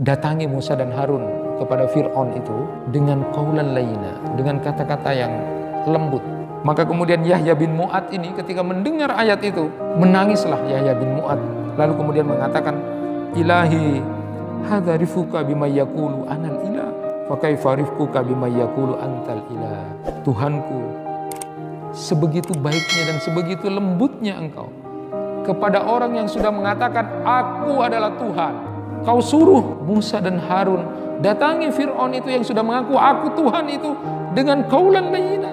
datangi Musa dan Harun kepada Fir'aun itu dengan kaulan laina, dengan kata-kata yang lembut. Maka kemudian Yahya bin Mu'ad ini ketika mendengar ayat itu, menangislah Yahya bin Mu'ad. Lalu kemudian mengatakan, Ilahi, hadha rifuka bima yakulu anal ilah, fakai rifkuka bima yakulu antal ilah. Tuhanku, sebegitu baiknya dan sebegitu lembutnya engkau kepada orang yang sudah mengatakan, Aku adalah Tuhan. Kau suruh Musa dan Harun datangi Fir'aun itu yang sudah mengaku aku Tuhan itu dengan kaulan layina,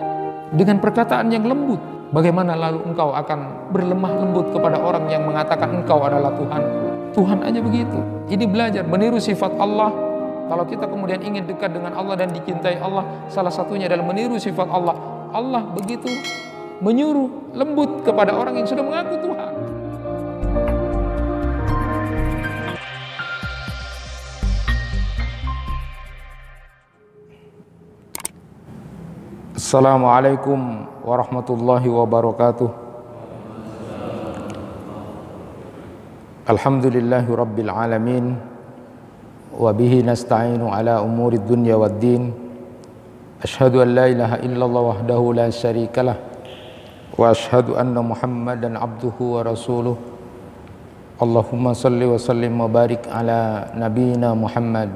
dengan perkataan yang lembut. Bagaimana lalu engkau akan berlemah lembut kepada orang yang mengatakan engkau adalah Tuhan? Tuhan aja begitu. Ini belajar meniru sifat Allah. Kalau kita kemudian ingin dekat dengan Allah dan dicintai Allah, salah satunya adalah meniru sifat Allah. Allah begitu menyuruh lembut kepada orang yang sudah mengaku Tuhan. السلام عليكم ورحمة الله وبركاته الحمد لله رب العالمين وبه نستعين على أمور الدنيا والدين أشهد أن لا إله إلا الله وحده لا شريك له وأشهد أن محمدا عبده ورسوله اللهم صل وسلم وبارك على نبينا محمد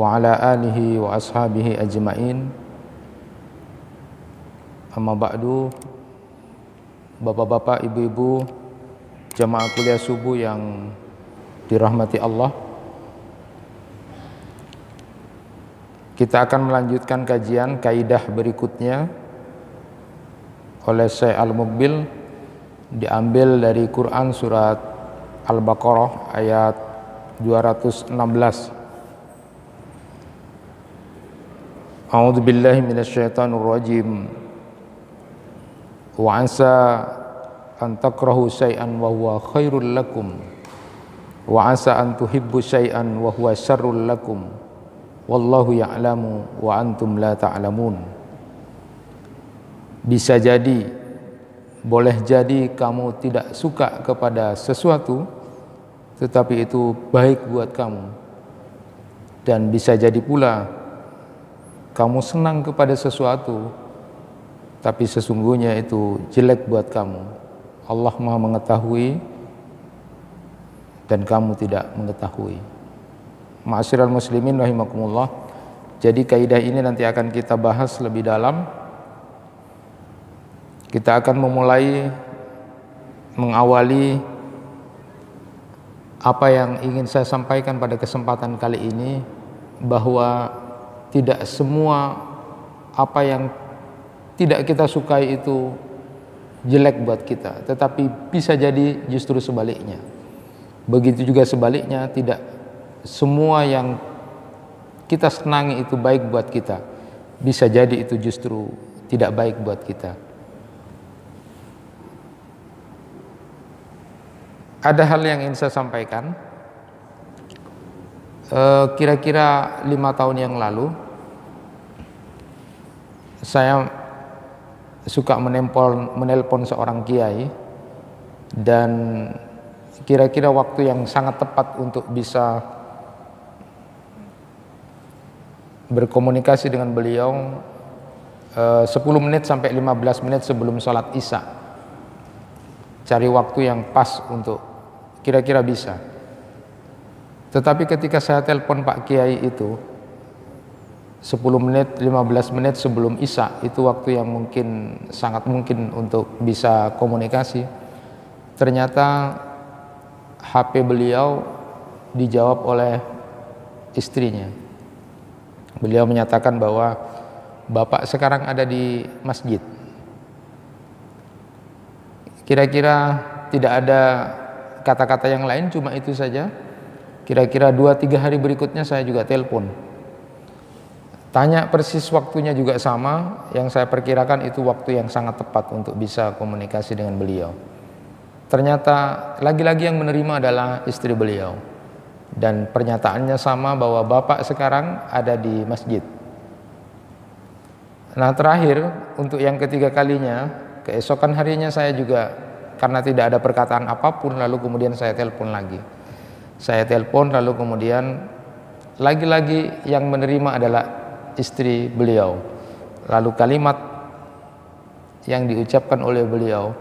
وعلى آله وأصحابه أجمعين Amma ba'du Bapak-bapak, ibu-ibu Jemaah kuliah subuh yang dirahmati Allah Kita akan melanjutkan kajian kaidah berikutnya oleh Syekh Al-Mubil diambil dari Quran surat Al-Baqarah ayat 216. A'udzu billahi wa asa an takrahu syai'an wa huwa khairul lakum wa asa an tuhibbu syai'an wa huwa syarrul lakum wallahu ya'lamu wa antum la ta'lamun bisa jadi boleh jadi kamu tidak suka kepada sesuatu tetapi itu baik buat kamu dan bisa jadi pula kamu senang kepada sesuatu tapi sesungguhnya itu jelek buat kamu. Allah Maha mengetahui dan kamu tidak mengetahui. Ma'asyiral muslimin rahimakumullah. Jadi kaidah ini nanti akan kita bahas lebih dalam. Kita akan memulai mengawali apa yang ingin saya sampaikan pada kesempatan kali ini bahwa tidak semua apa yang tidak kita sukai itu jelek buat kita, tetapi bisa jadi justru sebaliknya. Begitu juga sebaliknya, tidak semua yang kita senangi itu baik buat kita. Bisa jadi itu justru tidak baik buat kita. Ada hal yang ingin saya sampaikan. Eh, kira-kira lima tahun yang lalu, saya suka menempel, menelpon seorang kiai dan kira-kira waktu yang sangat tepat untuk bisa berkomunikasi dengan beliau eh, sepuluh 10 menit sampai 15 menit sebelum sholat isya cari waktu yang pas untuk kira-kira bisa tetapi ketika saya telepon Pak Kiai itu 10 menit, 15 menit sebelum Isya itu waktu yang mungkin sangat mungkin untuk bisa komunikasi. Ternyata HP beliau dijawab oleh istrinya. Beliau menyatakan bahwa Bapak sekarang ada di masjid. Kira-kira tidak ada kata-kata yang lain, cuma itu saja. Kira-kira dua tiga hari berikutnya saya juga telepon Tanya persis waktunya juga sama, yang saya perkirakan itu waktu yang sangat tepat untuk bisa komunikasi dengan beliau. Ternyata lagi-lagi yang menerima adalah istri beliau. Dan pernyataannya sama bahwa bapak sekarang ada di masjid. Nah terakhir, untuk yang ketiga kalinya, keesokan harinya saya juga karena tidak ada perkataan apapun lalu kemudian saya telepon lagi. Saya telepon lalu kemudian lagi-lagi yang menerima adalah istri beliau. Lalu kalimat yang diucapkan oleh beliau,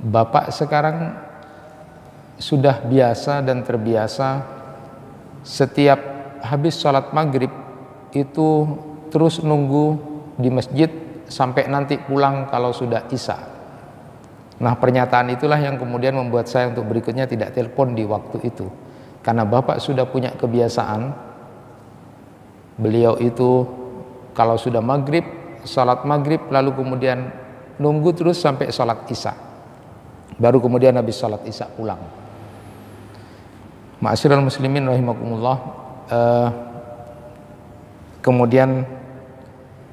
Bapak sekarang sudah biasa dan terbiasa setiap habis sholat maghrib itu terus nunggu di masjid sampai nanti pulang kalau sudah isya. Nah pernyataan itulah yang kemudian membuat saya untuk berikutnya tidak telepon di waktu itu. Karena Bapak sudah punya kebiasaan Beliau itu kalau sudah maghrib, salat maghrib lalu kemudian nunggu terus sampai salat isya. Baru kemudian habis salat isya pulang. Ma'asyiral muslimin rahimakumullah. Eh, kemudian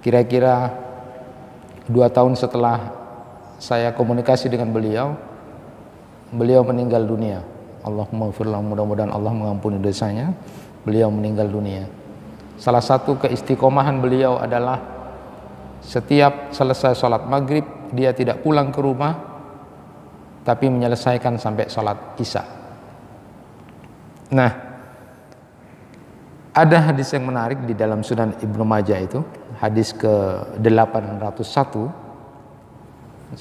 kira-kira dua tahun setelah saya komunikasi dengan beliau, beliau meninggal dunia. Allahumma firlah mudah-mudahan Allah mengampuni dosanya. Beliau meninggal dunia. Salah satu keistiqomahan beliau adalah setiap selesai sholat maghrib dia tidak pulang ke rumah tapi menyelesaikan sampai sholat isya. Nah, ada hadis yang menarik di dalam Sunan Ibnu Majah itu, hadis ke-801.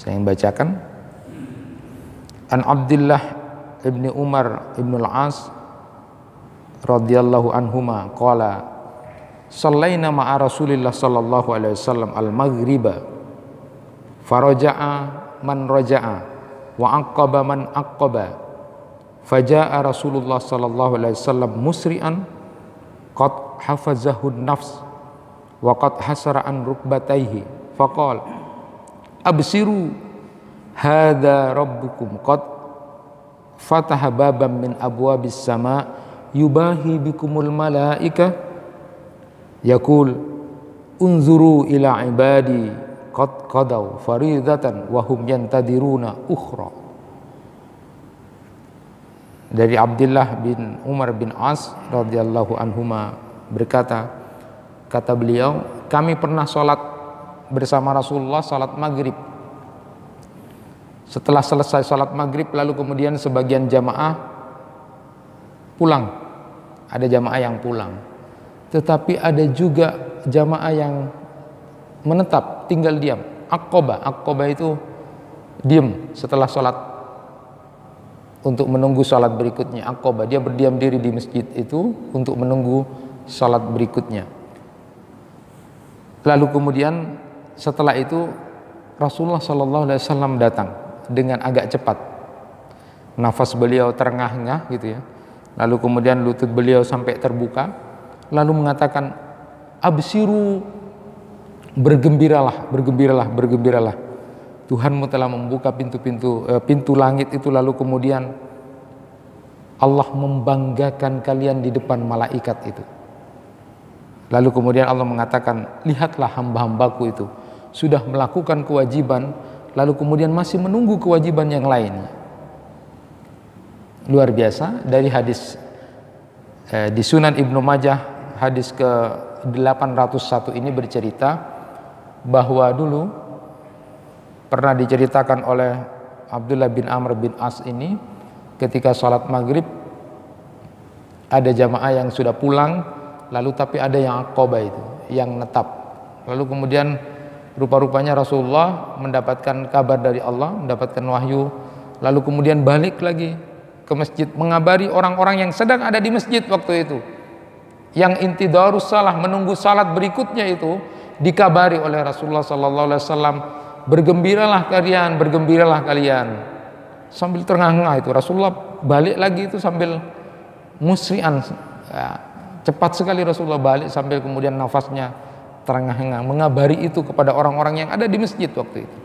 Saya yang bacakan. An Abdullah ibni Umar Ibnu al-As radhiyallahu anhuma qala sallaina ma'a Rasulillah sallallahu alaihi wasallam al-maghriba faraja'a man raja'a wa aqaba man aqaba faja'a Rasulullah sallallahu alaihi wasallam musri'an qad hafazahu nafs wa qad hasara an rukbataihi faqal absiru hadza rabbukum qad fataha baban min abwabis sama yubahi bikumul malaikah Yakul unzuru ila ibadi qad qadaw faridatan wa hum yantadiruna ukhra. Dari Abdullah bin Umar bin As radhiyallahu anhuma berkata, kata beliau, kami pernah sholat bersama Rasulullah salat maghrib. Setelah selesai salat maghrib, lalu kemudian sebagian jamaah pulang. Ada jamaah yang pulang tetapi ada juga jamaah yang menetap tinggal diam akoba akoba itu diam setelah sholat untuk menunggu sholat berikutnya akoba dia berdiam diri di masjid itu untuk menunggu sholat berikutnya lalu kemudian setelah itu Rasulullah Shallallahu Alaihi Wasallam datang dengan agak cepat nafas beliau terengah-engah gitu ya lalu kemudian lutut beliau sampai terbuka lalu mengatakan absiru bergembiralah bergembiralah bergembiralah Tuhanmu telah membuka pintu-pintu eh, pintu langit itu lalu kemudian Allah membanggakan kalian di depan malaikat itu lalu kemudian Allah mengatakan lihatlah hamba-hambaku itu sudah melakukan kewajiban lalu kemudian masih menunggu kewajiban yang lainnya luar biasa dari hadis eh, di Sunan Ibnu Majah hadis ke 801 ini bercerita bahwa dulu pernah diceritakan oleh Abdullah bin Amr bin As ini ketika sholat maghrib ada jamaah yang sudah pulang lalu tapi ada yang akoba itu yang netap lalu kemudian rupa-rupanya Rasulullah mendapatkan kabar dari Allah mendapatkan wahyu lalu kemudian balik lagi ke masjid mengabari orang-orang yang sedang ada di masjid waktu itu yang inti salah menunggu salat berikutnya itu dikabari oleh Rasulullah sallallahu alaihi wasallam bergembiralah kalian bergembiralah kalian sambil terengah-engah itu Rasulullah balik lagi itu sambil musrian ya, cepat sekali Rasulullah balik sambil kemudian nafasnya terengah-engah mengabari itu kepada orang-orang yang ada di masjid waktu itu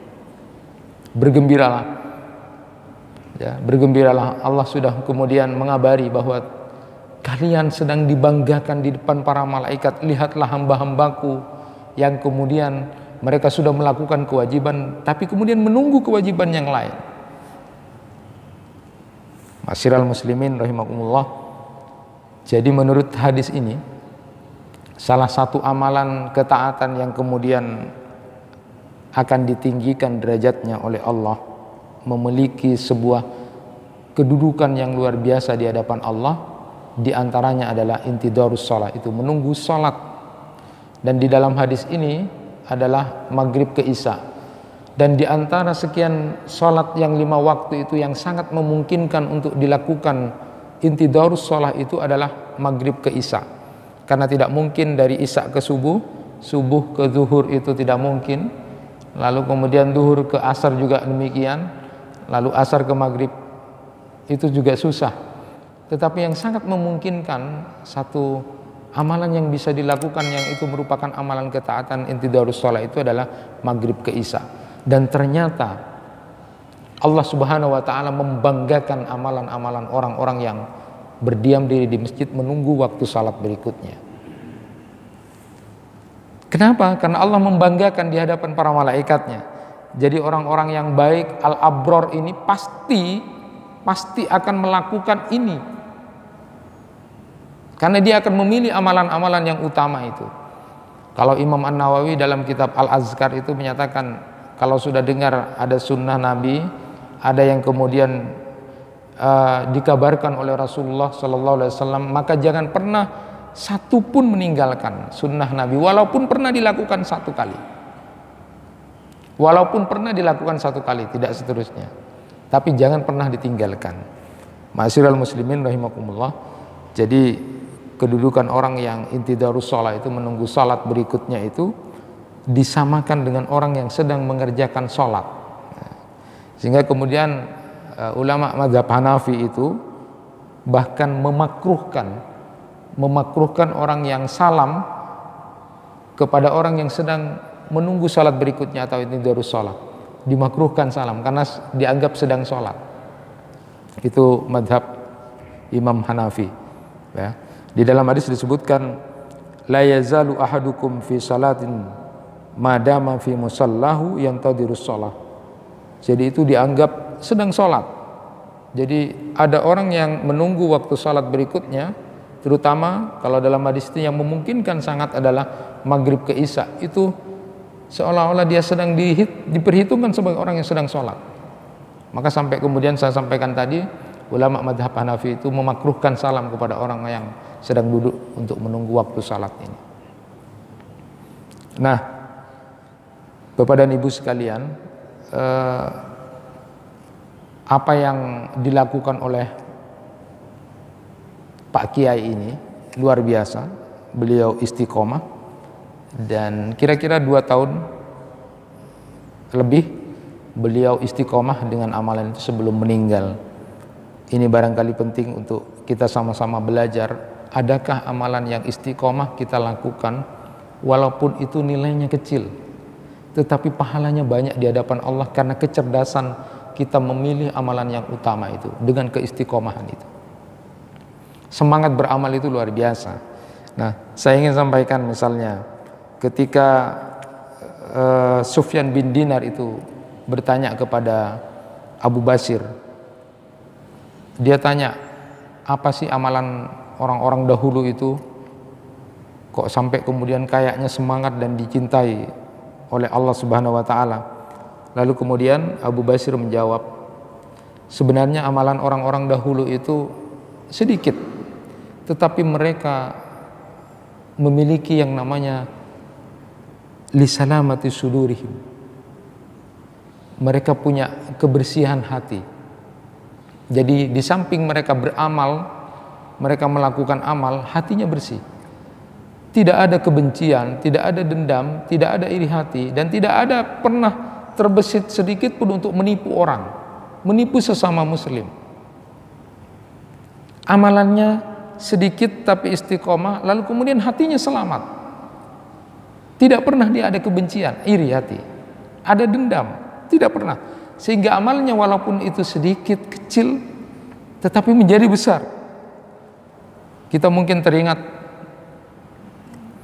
bergembiralah ya bergembiralah Allah sudah kemudian mengabari bahwa Kalian sedang dibanggakan di depan para malaikat. Lihatlah hamba-hambaku yang kemudian mereka sudah melakukan kewajiban, tapi kemudian menunggu kewajiban yang lain. Masiral muslimin rahimakumullah. Jadi menurut hadis ini, salah satu amalan ketaatan yang kemudian akan ditinggikan derajatnya oleh Allah memiliki sebuah kedudukan yang luar biasa di hadapan Allah di antaranya adalah inti darus sholat itu menunggu sholat dan di dalam hadis ini adalah maghrib ke isya dan di antara sekian sholat yang lima waktu itu yang sangat memungkinkan untuk dilakukan inti darus sholat itu adalah maghrib ke isya karena tidak mungkin dari isya ke subuh subuh ke zuhur itu tidak mungkin lalu kemudian zuhur ke asar juga demikian lalu asar ke maghrib itu juga susah tetapi yang sangat memungkinkan satu amalan yang bisa dilakukan yang itu merupakan amalan ketaatan darus sholat itu adalah maghrib ke isya dan ternyata Allah subhanahu wa ta'ala membanggakan amalan-amalan orang-orang yang berdiam diri di masjid menunggu waktu salat berikutnya kenapa? karena Allah membanggakan di hadapan para malaikatnya jadi orang-orang yang baik al-abror ini pasti pasti akan melakukan ini karena dia akan memilih amalan-amalan yang utama itu. Kalau Imam An-Nawawi dalam kitab Al-Azkar itu menyatakan kalau sudah dengar ada sunnah Nabi, ada yang kemudian uh, dikabarkan oleh Rasulullah Sallallahu Alaihi Wasallam, maka jangan pernah satu pun meninggalkan sunnah Nabi, walaupun pernah dilakukan satu kali, walaupun pernah dilakukan satu kali, tidak seterusnya. Tapi jangan pernah ditinggalkan. Masyiral muslimin rahimakumullah. Jadi kedudukan orang yang inti sholat itu menunggu sholat berikutnya itu disamakan dengan orang yang sedang mengerjakan sholat sehingga kemudian uh, ulama mazhab Hanafi itu bahkan memakruhkan memakruhkan orang yang salam kepada orang yang sedang menunggu salat berikutnya atau inti sholat dimakruhkan salam karena dianggap sedang sholat itu madhab Imam Hanafi ya. Di dalam hadis disebutkan la yazalu ahadukum fi salatin madama fi musallahu yang tadirus salat. Jadi itu dianggap sedang sholat. Jadi ada orang yang menunggu waktu salat berikutnya, terutama kalau dalam hadis itu yang memungkinkan sangat adalah maghrib ke isya itu seolah-olah dia sedang di, diperhitungkan sebagai orang yang sedang sholat. Maka sampai kemudian saya sampaikan tadi, ulama madhab Hanafi itu memakruhkan salam kepada orang yang sedang duduk untuk menunggu waktu salat ini. Nah, Bapak dan Ibu sekalian, eh, apa yang dilakukan oleh Pak Kiai ini luar biasa. Beliau istiqomah dan kira-kira dua tahun lebih beliau istiqomah dengan amalan itu sebelum meninggal. Ini barangkali penting untuk kita sama-sama belajar adakah amalan yang istiqomah kita lakukan walaupun itu nilainya kecil tetapi pahalanya banyak di hadapan Allah karena kecerdasan kita memilih amalan yang utama itu dengan keistiqomahan itu. Semangat beramal itu luar biasa. Nah, saya ingin sampaikan misalnya ketika uh, Sufyan bin Dinar itu bertanya kepada Abu Basir, dia tanya, apa sih amalan orang-orang dahulu itu? Kok sampai kemudian kayaknya semangat dan dicintai oleh Allah Subhanahu wa taala? Lalu kemudian Abu Basir menjawab, sebenarnya amalan orang-orang dahulu itu sedikit, tetapi mereka memiliki yang namanya lisalamati sudurihim. Mereka punya kebersihan hati jadi di samping mereka beramal, mereka melakukan amal, hatinya bersih. Tidak ada kebencian, tidak ada dendam, tidak ada iri hati, dan tidak ada pernah terbesit sedikit pun untuk menipu orang, menipu sesama muslim. Amalannya sedikit tapi istiqomah, lalu kemudian hatinya selamat. Tidak pernah dia ada kebencian, iri hati, ada dendam, tidak pernah sehingga amalnya walaupun itu sedikit kecil tetapi menjadi besar kita mungkin teringat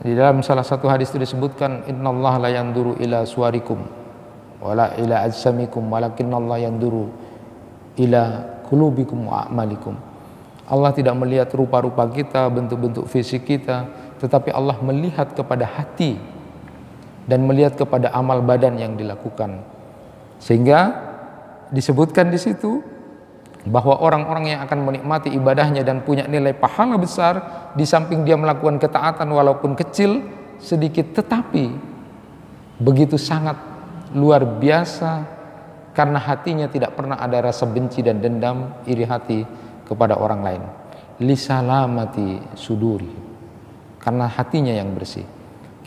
di dalam salah satu hadis itu disebutkan innallaha la yanduru ila suarikum wala ila ajsamikum walakinnallaha yanduru ila kulubikum wa a'malikum Allah tidak melihat rupa-rupa kita, bentuk-bentuk fisik kita, tetapi Allah melihat kepada hati dan melihat kepada amal badan yang dilakukan. Sehingga disebutkan di situ bahwa orang-orang yang akan menikmati ibadahnya dan punya nilai pahala besar di samping dia melakukan ketaatan walaupun kecil sedikit tetapi begitu sangat luar biasa karena hatinya tidak pernah ada rasa benci dan dendam iri hati kepada orang lain lisalamati suduri karena hatinya yang bersih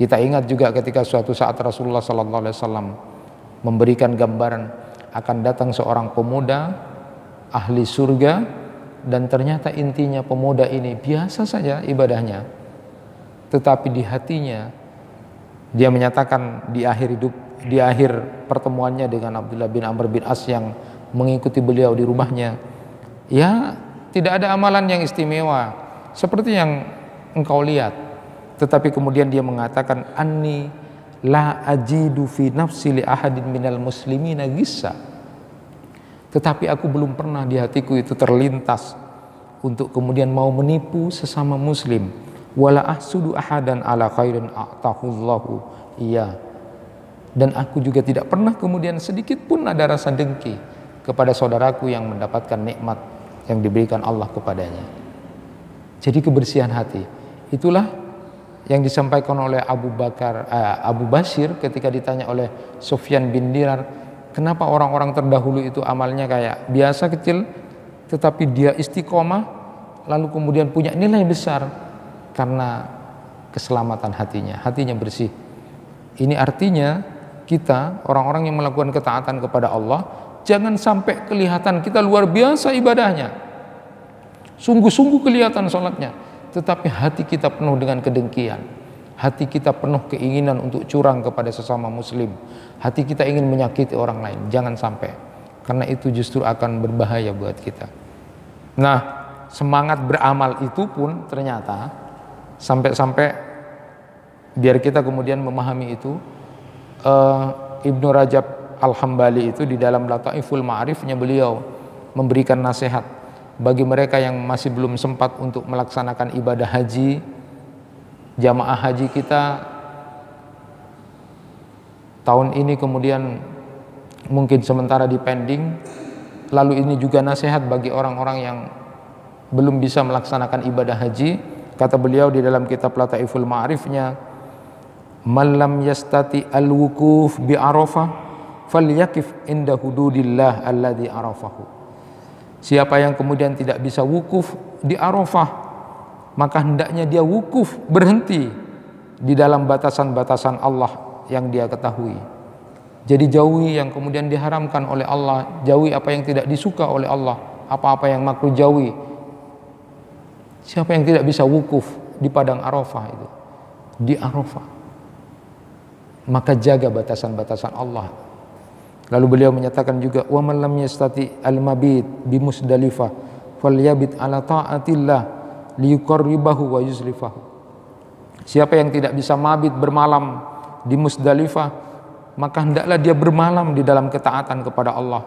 kita ingat juga ketika suatu saat Rasulullah sallallahu alaihi wasallam memberikan gambaran akan datang seorang pemuda ahli surga dan ternyata intinya pemuda ini biasa saja ibadahnya tetapi di hatinya dia menyatakan di akhir hidup di akhir pertemuannya dengan Abdullah bin Amr bin As yang mengikuti beliau di rumahnya ya tidak ada amalan yang istimewa seperti yang engkau lihat tetapi kemudian dia mengatakan anni la ajidu fi nafsi li ahadin minal muslimina gisa tetapi aku belum pernah di hatiku itu terlintas untuk kemudian mau menipu sesama muslim wala ahsudu ahadan ala khairin a'tahullahu iya dan aku juga tidak pernah kemudian sedikit pun ada rasa dengki kepada saudaraku yang mendapatkan nikmat yang diberikan Allah kepadanya jadi kebersihan hati itulah yang disampaikan oleh Abu Bakar eh, Abu Basir ketika ditanya oleh Sofyan bin Dirar kenapa orang-orang terdahulu itu amalnya kayak biasa kecil tetapi dia istiqomah lalu kemudian punya nilai besar karena keselamatan hatinya hatinya bersih ini artinya kita orang-orang yang melakukan ketaatan kepada Allah jangan sampai kelihatan kita luar biasa ibadahnya sungguh-sungguh kelihatan sholatnya tetapi hati kita penuh dengan kedengkian. Hati kita penuh keinginan untuk curang kepada sesama muslim. Hati kita ingin menyakiti orang lain. Jangan sampai. Karena itu justru akan berbahaya buat kita. Nah, semangat beramal itu pun ternyata sampai-sampai biar kita kemudian memahami itu uh, Ibnu Rajab Al-Hambali itu di dalam Lataiful Ma'arifnya beliau memberikan nasihat bagi mereka yang masih belum sempat untuk melaksanakan ibadah haji jamaah haji kita tahun ini kemudian mungkin sementara dipending lalu ini juga nasihat bagi orang-orang yang belum bisa melaksanakan ibadah haji kata beliau di dalam kitab Lataiful Ma'arifnya malam yastati al-wukuf bi fal falyakif inda hududillah alladhi arafahu Siapa yang kemudian tidak bisa wukuf di Arafah, maka hendaknya dia wukuf, berhenti di dalam batasan-batasan Allah yang dia ketahui. Jadi jauhi yang kemudian diharamkan oleh Allah, jauhi apa yang tidak disuka oleh Allah, apa-apa yang makruh jauhi. Siapa yang tidak bisa wukuf di padang Arafah itu? Di Arafah. Maka jaga batasan-batasan Allah Lalu beliau menyatakan juga wa man lam yastati al-mabit bi Musdalifah falyabit ala taatillah liyuqarribahu wa yuzlifahu. Siapa yang tidak bisa mabit bermalam di Musdalifah, maka hendaklah dia bermalam di dalam ketaatan kepada Allah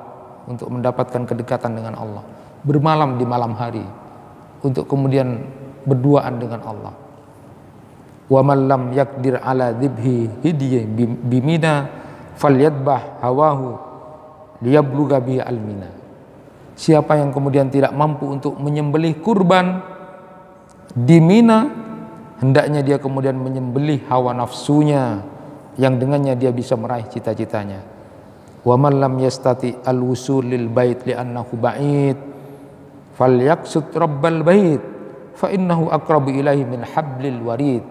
untuk mendapatkan kedekatan dengan Allah. Bermalam di malam hari untuk kemudian berduaan dengan Allah. Wa man lam yakdir ala dhibhi hidye bimina falyadbah hawahu liyabluga bi almina siapa yang kemudian tidak mampu untuk menyembelih kurban di Mina hendaknya dia kemudian menyembelih hawa nafsunya yang dengannya dia bisa meraih cita-citanya wa man lam yastati al wusul lil bait li annahu ba'id falyaqsud rabbal bait fa innahu aqrabu ilaihi min hablil warid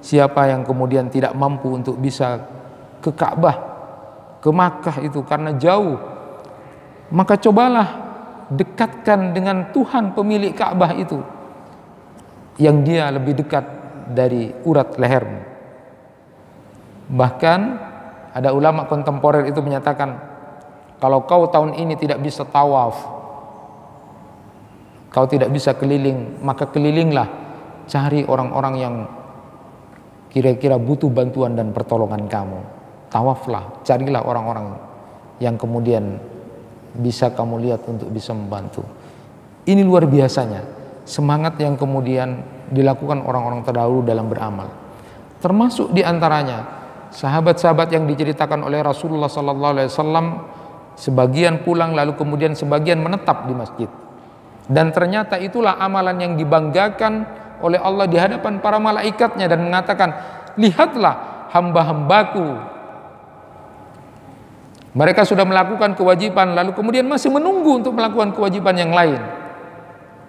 siapa yang kemudian tidak mampu untuk bisa ke Ka'bah ke Makkah itu karena jauh. Maka cobalah dekatkan dengan Tuhan pemilik Ka'bah itu yang dia lebih dekat dari urat lehermu. Bahkan ada ulama kontemporer itu menyatakan kalau kau tahun ini tidak bisa tawaf, kau tidak bisa keliling, maka kelilinglah cari orang-orang yang kira-kira butuh bantuan dan pertolongan kamu tawaflah, carilah orang-orang yang kemudian bisa kamu lihat untuk bisa membantu. Ini luar biasanya, semangat yang kemudian dilakukan orang-orang terdahulu dalam beramal. Termasuk diantaranya sahabat-sahabat yang diceritakan oleh Rasulullah Sallallahu Alaihi Wasallam sebagian pulang lalu kemudian sebagian menetap di masjid. Dan ternyata itulah amalan yang dibanggakan oleh Allah di hadapan para malaikatnya dan mengatakan, lihatlah hamba-hambaku mereka sudah melakukan kewajiban lalu kemudian masih menunggu untuk melakukan kewajiban yang lain.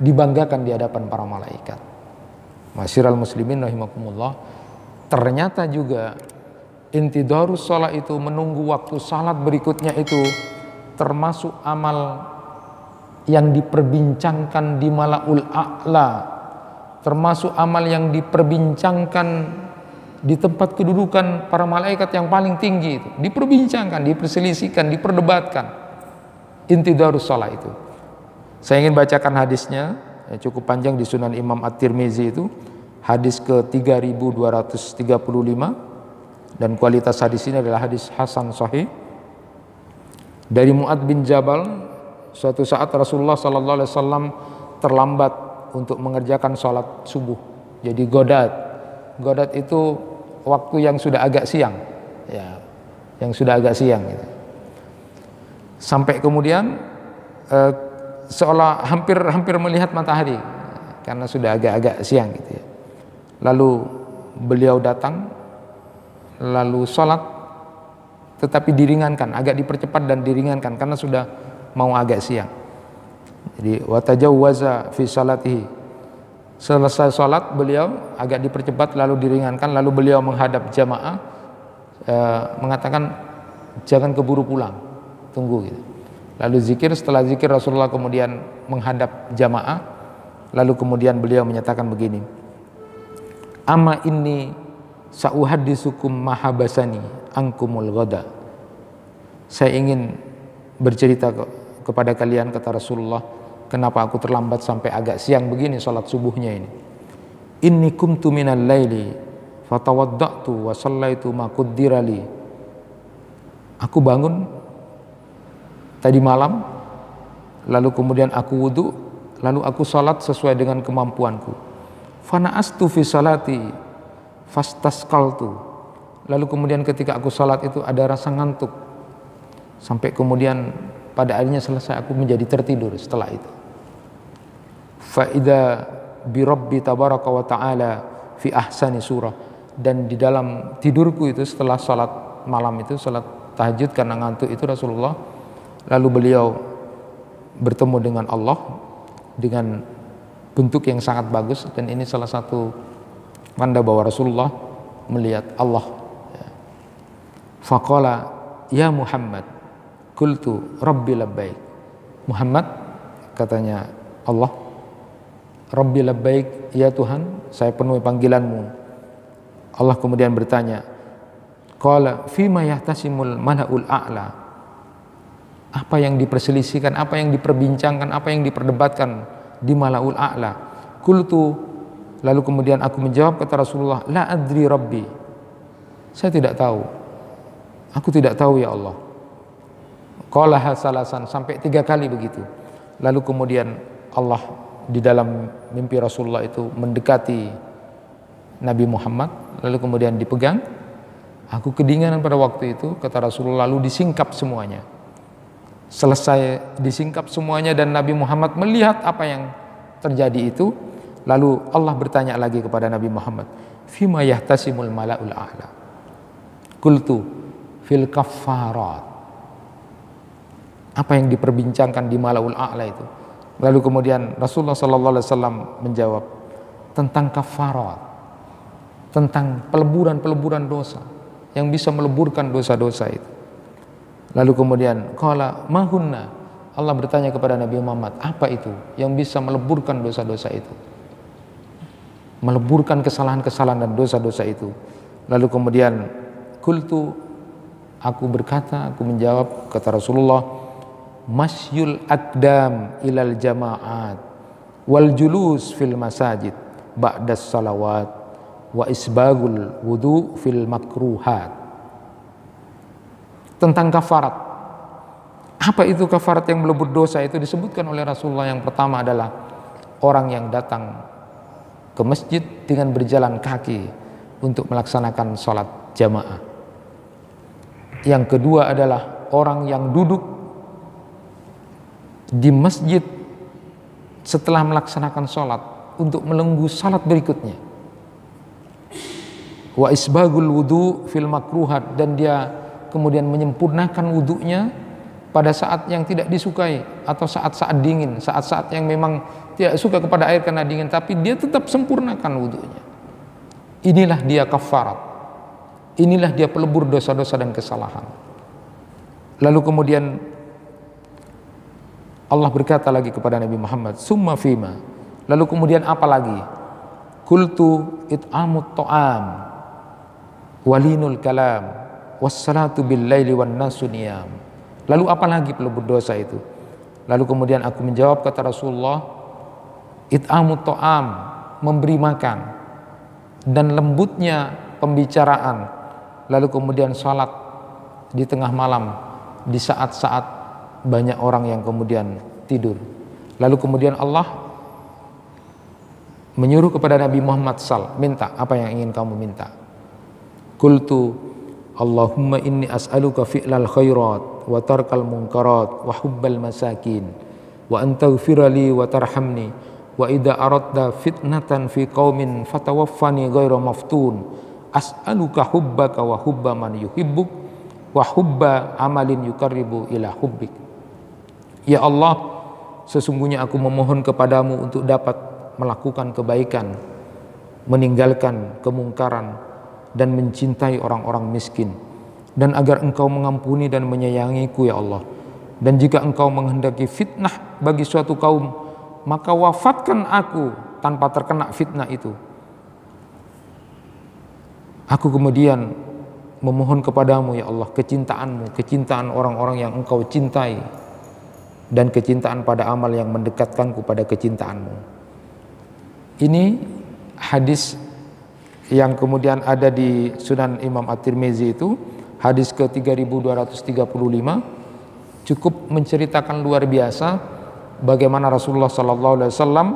Dibanggakan di hadapan para malaikat. Masyiral muslimin rahimakumullah. Ternyata juga inti darus sholat itu menunggu waktu salat berikutnya itu termasuk amal yang diperbincangkan di malaul a'la termasuk amal yang diperbincangkan di tempat kedudukan para malaikat yang paling tinggi itu diperbincangkan, diperselisihkan, diperdebatkan inti darussalah itu. Saya ingin bacakan hadisnya ya, cukup panjang di Sunan Imam At-Tirmizi itu hadis ke 3235 dan kualitas hadis ini adalah hadis hasan sahih dari Mu'ad bin Jabal suatu saat Rasulullah sallallahu alaihi wasallam terlambat untuk mengerjakan sholat subuh jadi godat godat itu waktu yang sudah agak siang ya yang sudah agak siang gitu. sampai kemudian eh, seolah hampir hampir melihat matahari karena sudah agak-agak siang gitu ya. lalu beliau datang lalu sholat tetapi diringankan agak dipercepat dan diringankan karena sudah mau agak siang jadi watajawaza fi salatihi Selesai sholat beliau agak dipercepat lalu diringankan lalu beliau menghadap jamaah e, mengatakan jangan keburu pulang tunggu gitu. Lalu zikir setelah zikir Rasulullah kemudian menghadap jamaah lalu kemudian beliau menyatakan begini Ama ini sauhad disukum mahabasani angkumul ghada Saya ingin bercerita kepada kalian kata Rasulullah Kenapa aku terlambat sampai agak siang begini salat subuhnya ini? Inni kumtu minal laili fatawadda'tu wa sallaitu ma quddira Aku bangun tadi malam lalu kemudian aku wudu lalu aku salat sesuai dengan kemampuanku. Fana'astu fi salati fastaskaltu Lalu kemudian ketika aku salat itu ada rasa ngantuk sampai kemudian pada akhirnya selesai aku menjadi tertidur setelah itu faida bi rabbi tabaraka wa taala fi ahsani surah dan di dalam tidurku itu setelah salat malam itu salat tahajud karena ngantuk itu Rasulullah lalu beliau bertemu dengan Allah dengan bentuk yang sangat bagus dan ini salah satu tanda bahwa Rasulullah melihat Allah faqala ya Muhammad kultu rabbi labbaik Muhammad katanya Allah Rabbi labbaik, ya Tuhan, saya penuhi panggilanmu. Allah kemudian bertanya, Qala fima yahtasimul mala'ul a'la. Apa yang diperselisihkan, apa yang diperbincangkan, apa yang diperdebatkan di mala'ul a'la. Kultu lalu kemudian aku menjawab kata Rasulullah, la adri rabbi. Saya tidak tahu. Aku tidak tahu ya Allah. Qala salasan sampai tiga kali begitu. Lalu kemudian Allah di dalam mimpi Rasulullah itu mendekati Nabi Muhammad lalu kemudian dipegang aku kedinginan pada waktu itu kata Rasulullah lalu disingkap semuanya selesai disingkap semuanya dan Nabi Muhammad melihat apa yang terjadi itu lalu Allah bertanya lagi kepada Nabi Muhammad fima yahtasimul malaul a'la Kultu fil kaffarat apa yang diperbincangkan di malaul a'la itu Lalu kemudian Rasulullah sallallahu alaihi wasallam menjawab tentang kafarat, tentang peleburan-peleburan dosa yang bisa meleburkan dosa-dosa itu. Lalu kemudian kala mahunna Allah bertanya kepada Nabi Muhammad, apa itu yang bisa meleburkan dosa-dosa itu? Meleburkan kesalahan-kesalahan dan dosa-dosa itu. Lalu kemudian kultu aku berkata, aku menjawab kata Rasulullah, masyul akdam ilal jamaat wal julus fil masajid ba'das salawat wa isbagul wudu fil makruhat tentang kafarat apa itu kafarat yang melebur dosa itu disebutkan oleh Rasulullah yang pertama adalah orang yang datang ke masjid dengan berjalan kaki untuk melaksanakan sholat jamaah yang kedua adalah orang yang duduk di masjid setelah melaksanakan sholat untuk melenggu sholat berikutnya wa isbagul wudu fil makruhat dan dia kemudian menyempurnakan wudunya pada saat yang tidak disukai atau saat-saat dingin saat-saat yang memang tidak suka kepada air karena dingin tapi dia tetap sempurnakan wudunya inilah dia kafarat inilah dia pelebur dosa-dosa dan kesalahan lalu kemudian Allah berkata lagi kepada Nabi Muhammad, "Summa fima?" Lalu kemudian apa lagi? Kultu it'amu ta'am walinul kalam wassalatu billaili wan nasuniyam Lalu apa lagi pelebut dosa itu? Lalu kemudian aku menjawab kata Rasulullah, it'amu ta'am, memberi makan dan lembutnya pembicaraan. Lalu kemudian salat di tengah malam di saat-saat banyak orang yang kemudian tidur. Lalu kemudian Allah menyuruh kepada Nabi Muhammad SAW, minta apa yang ingin kamu minta. Kultu Allahumma inni as'aluka fi'lal khairat wa tarkal munkarat wa hubbal masakin wa antaghfira li wa tarhamni wa idza aradta fitnatan fi qaumin fatawaffani ghairu maftun as'aluka hubbaka wa hubba man yuhibbuk wa hubba amalin yukarribu ila hubbik Ya Allah, sesungguhnya aku memohon kepadamu untuk dapat melakukan kebaikan, meninggalkan kemungkaran, dan mencintai orang-orang miskin. Dan agar engkau mengampuni dan menyayangiku ya Allah. Dan jika engkau menghendaki fitnah bagi suatu kaum, maka wafatkan aku tanpa terkena fitnah itu. Aku kemudian memohon kepadamu ya Allah kecintaanmu, kecintaan orang-orang yang engkau cintai dan kecintaan pada amal yang mendekatkanku pada kecintaanmu. Ini hadis yang kemudian ada di Sunan Imam At-Tirmizi itu hadis ke 3235 cukup menceritakan luar biasa bagaimana Rasulullah Sallallahu Alaihi Wasallam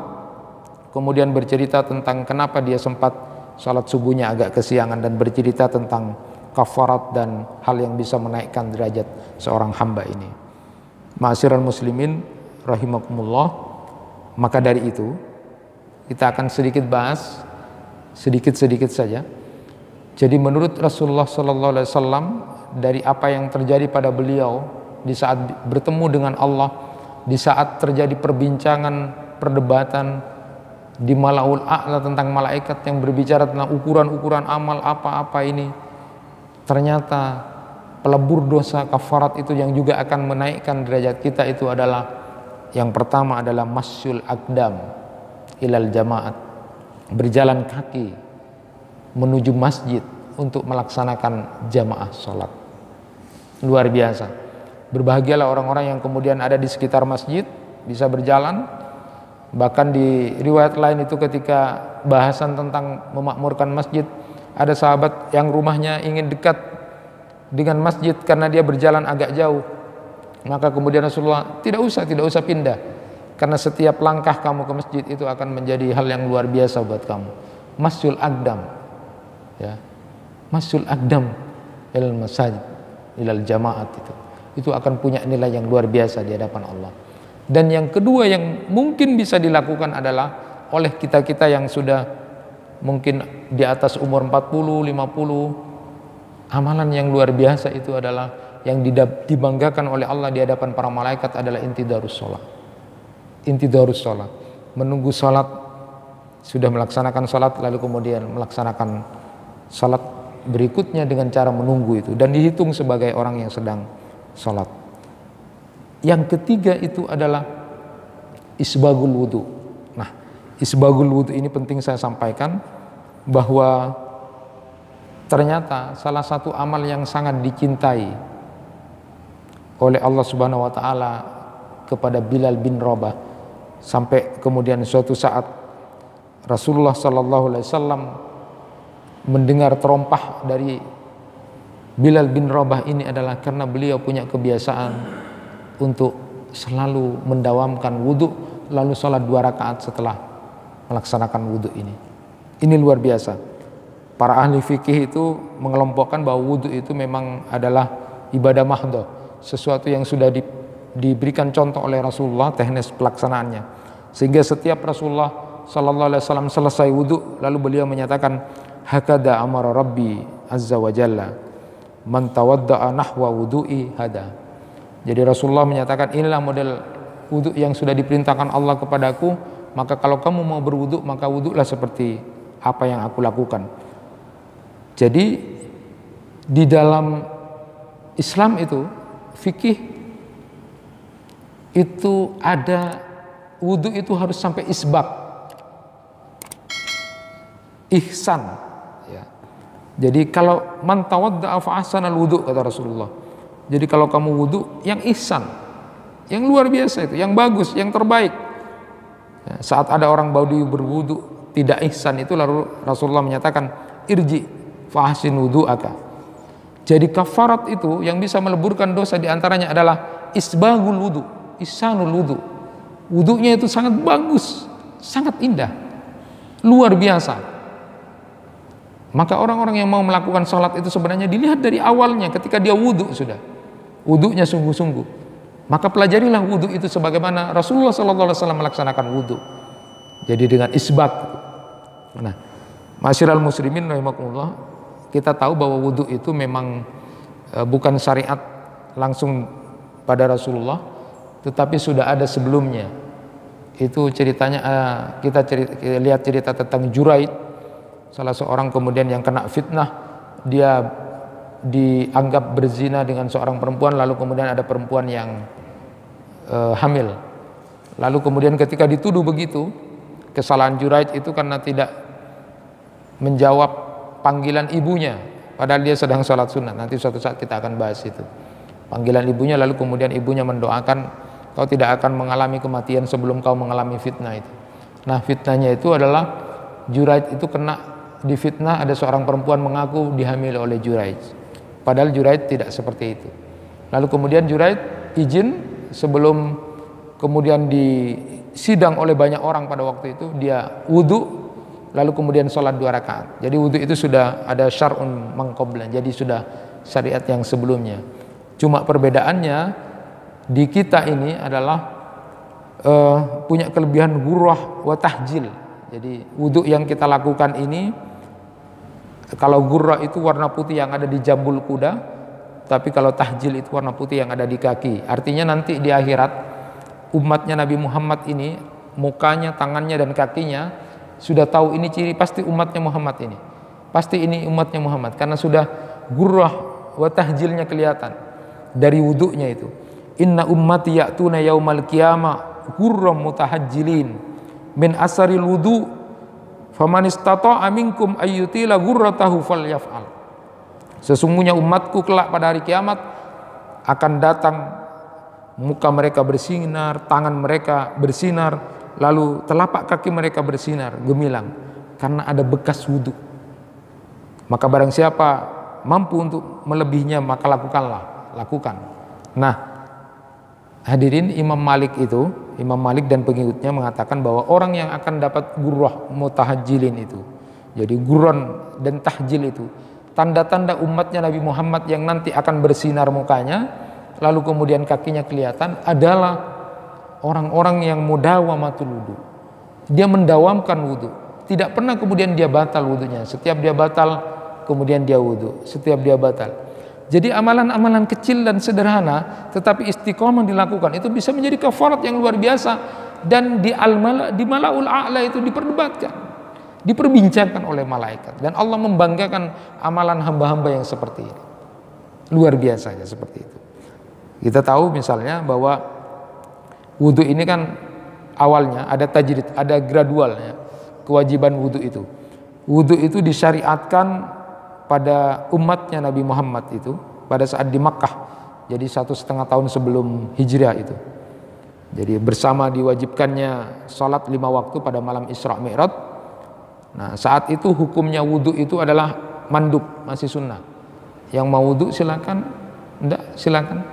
kemudian bercerita tentang kenapa dia sempat salat subuhnya agak kesiangan dan bercerita tentang kafarat dan hal yang bisa menaikkan derajat seorang hamba ini. Masyiral muslimin rahimakumullah. Maka dari itu kita akan sedikit bahas sedikit-sedikit saja. Jadi menurut Rasulullah sallallahu alaihi wasallam dari apa yang terjadi pada beliau di saat bertemu dengan Allah, di saat terjadi perbincangan, perdebatan di malaul a'la tentang malaikat yang berbicara tentang ukuran-ukuran amal apa-apa ini. Ternyata pelebur dosa kafarat itu yang juga akan menaikkan derajat kita itu adalah yang pertama adalah masyul akdam ilal jamaat berjalan kaki menuju masjid untuk melaksanakan jamaah sholat luar biasa berbahagialah orang-orang yang kemudian ada di sekitar masjid bisa berjalan bahkan di riwayat lain itu ketika bahasan tentang memakmurkan masjid ada sahabat yang rumahnya ingin dekat dengan masjid karena dia berjalan agak jauh. Maka kemudian Rasulullah tidak usah, tidak usah pindah. Karena setiap langkah kamu ke masjid itu akan menjadi hal yang luar biasa buat kamu. Masjid Agdam. Ya. Masjid Agdam ilal Masjid ilal jamaat itu. Itu akan punya nilai yang luar biasa di hadapan Allah. Dan yang kedua yang mungkin bisa dilakukan adalah oleh kita-kita yang sudah mungkin di atas umur 40, 50, Amalan yang luar biasa itu adalah yang dibanggakan oleh Allah di hadapan para malaikat adalah inti darus sholat. Inti darus sholat. Menunggu sholat, sudah melaksanakan sholat, lalu kemudian melaksanakan sholat berikutnya dengan cara menunggu itu. Dan dihitung sebagai orang yang sedang sholat. Yang ketiga itu adalah isbagul wudhu. Nah, isbagul wudhu ini penting saya sampaikan bahwa Ternyata salah satu amal yang sangat dicintai oleh Allah Subhanahu wa taala kepada Bilal bin Rabah sampai kemudian suatu saat Rasulullah sallallahu alaihi wasallam mendengar terompah dari Bilal bin Rabah ini adalah karena beliau punya kebiasaan untuk selalu mendawamkan wudhu lalu sholat dua rakaat setelah melaksanakan wudhu ini. Ini luar biasa para ahli fikih itu mengelompokkan bahwa wudhu itu memang adalah ibadah mahdoh sesuatu yang sudah di, diberikan contoh oleh Rasulullah teknis pelaksanaannya sehingga setiap Rasulullah Sallallahu Alaihi Wasallam selesai wudhu lalu beliau menyatakan hakada amara Rabbi azza wa jalla man nahwa wudhu'i hada jadi Rasulullah menyatakan inilah model wudhu yang sudah diperintahkan Allah kepadaku maka kalau kamu mau berwudhu maka wudhulah seperti apa yang aku lakukan jadi di dalam Islam itu fikih itu ada wudhu itu harus sampai isbab ihsan ya. Jadi kalau man tawadda'a al wudhu kata Rasulullah. Jadi kalau kamu wudhu yang ihsan, yang luar biasa itu, yang bagus, yang terbaik. Ya, saat ada orang baru berwudhu tidak ihsan itu lalu Rasulullah menyatakan irji fahsin wudu'aka. Jadi kafarat itu yang bisa meleburkan dosa diantaranya adalah isbagul wudhu isanul wudhu wudhunya itu sangat bagus, sangat indah, luar biasa. Maka orang-orang yang mau melakukan sholat itu sebenarnya dilihat dari awalnya ketika dia wudhu sudah. Wudhunya sungguh-sungguh. Maka pelajarilah wudhu itu sebagaimana Rasulullah SAW melaksanakan wudhu. Jadi dengan isbat. Nah, masyiral muslimin rahimakumullah, kita tahu bahwa wudhu itu memang e, bukan syariat langsung pada Rasulullah, tetapi sudah ada sebelumnya. Itu ceritanya e, kita, e, lihat cerita tentang Juraid, salah seorang kemudian yang kena fitnah, dia dianggap berzina dengan seorang perempuan, lalu kemudian ada perempuan yang hamil. Lalu kemudian ketika dituduh begitu, kesalahan Juraid itu karena tidak menjawab panggilan ibunya padahal dia sedang sholat sunat nanti suatu saat kita akan bahas itu panggilan ibunya lalu kemudian ibunya mendoakan kau tidak akan mengalami kematian sebelum kau mengalami fitnah itu nah fitnahnya itu adalah Juraid itu kena di fitnah ada seorang perempuan mengaku dihamil oleh Juraid padahal Juraid tidak seperti itu lalu kemudian Juraid izin sebelum kemudian disidang oleh banyak orang pada waktu itu dia wudhu lalu kemudian sholat dua rakaat. Jadi wudhu itu sudah ada syar'un mengkoblan, jadi sudah syariat yang sebelumnya. Cuma perbedaannya di kita ini adalah uh, punya kelebihan gurah wa tahjil. Jadi wudhu yang kita lakukan ini kalau gurah itu warna putih yang ada di jambul kuda, tapi kalau tahjil itu warna putih yang ada di kaki. Artinya nanti di akhirat umatnya Nabi Muhammad ini mukanya, tangannya dan kakinya sudah tahu ini ciri pasti umatnya Muhammad ini pasti ini umatnya Muhammad karena sudah gurrah wa tahjilnya kelihatan dari wuduknya itu inna ummati ya'tuna yaumal qiyamah gurrah mutahajjilin min asari wudu faman istata'a minkum ayyutila gurratahu falyaf'al sesungguhnya umatku kelak pada hari kiamat akan datang muka mereka bersinar tangan mereka bersinar lalu telapak kaki mereka bersinar gemilang karena ada bekas wudhu maka barang siapa mampu untuk melebihnya maka lakukanlah lakukan nah hadirin Imam Malik itu Imam Malik dan pengikutnya mengatakan bahwa orang yang akan dapat gurrah mutahajilin itu jadi gurun dan tahjil itu tanda-tanda umatnya Nabi Muhammad yang nanti akan bersinar mukanya lalu kemudian kakinya kelihatan adalah orang-orang yang mudawamatul wudhu dia mendawamkan wudhu tidak pernah kemudian dia batal wudhunya setiap dia batal kemudian dia wudhu setiap dia batal jadi amalan-amalan kecil dan sederhana tetapi istiqomah dilakukan itu bisa menjadi kafarat yang luar biasa dan di al-mala di malaul a'la itu diperdebatkan diperbincangkan oleh malaikat dan Allah membanggakan amalan hamba-hamba yang seperti ini luar biasanya seperti itu kita tahu misalnya bahwa wudhu ini kan awalnya ada tajrid, ada gradualnya kewajiban wudhu itu. Wudhu itu disyariatkan pada umatnya Nabi Muhammad itu pada saat di Makkah. Jadi satu setengah tahun sebelum Hijrah itu. Jadi bersama diwajibkannya sholat lima waktu pada malam Isra Mi'raj. Nah saat itu hukumnya wudhu itu adalah mandub masih sunnah. Yang mau wudhu silakan, enggak silakan.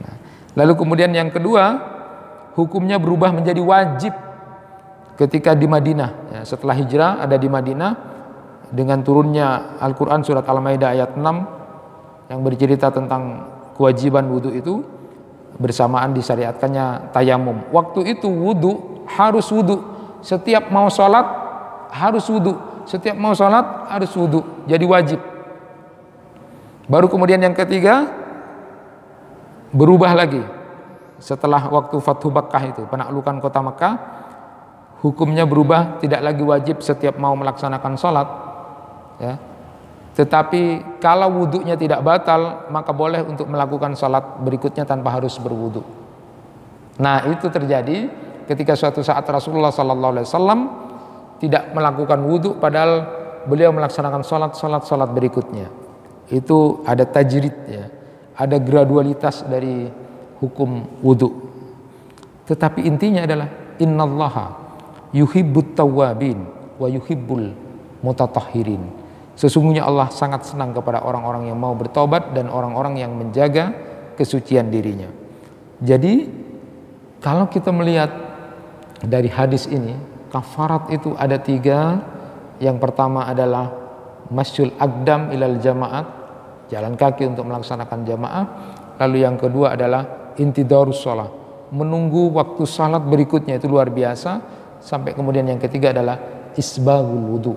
Nah, lalu kemudian yang kedua hukumnya berubah menjadi wajib ketika di Madinah. Ya, setelah hijrah ada di Madinah dengan turunnya Al-Qur'an surat Al-Maidah ayat 6 yang bercerita tentang kewajiban wudhu itu bersamaan disyariatkannya tayamum. Waktu itu wudhu harus wudhu. Setiap mau sholat harus wudhu. Setiap mau sholat harus wudhu. Jadi wajib. Baru kemudian yang ketiga berubah lagi setelah waktu Fathu Bakkah itu penaklukan kota Mekah hukumnya berubah tidak lagi wajib setiap mau melaksanakan sholat ya tetapi kalau wuduknya tidak batal maka boleh untuk melakukan sholat berikutnya tanpa harus berwudhu nah itu terjadi ketika suatu saat Rasulullah Sallallahu Alaihi Wasallam tidak melakukan wudhu padahal beliau melaksanakan sholat sholat sholat berikutnya itu ada tajrid ya ada gradualitas dari hukum wudhu tetapi intinya adalah innallaha yuhibbut tawabin wa yuhibbul mutatahhirin sesungguhnya Allah sangat senang kepada orang-orang yang mau bertobat dan orang-orang yang menjaga kesucian dirinya jadi kalau kita melihat dari hadis ini kafarat itu ada tiga yang pertama adalah masyul agdam ilal jamaat jalan kaki untuk melaksanakan jamaah lalu yang kedua adalah intidarus sholat menunggu waktu salat berikutnya itu luar biasa sampai kemudian yang ketiga adalah isbagul wudhu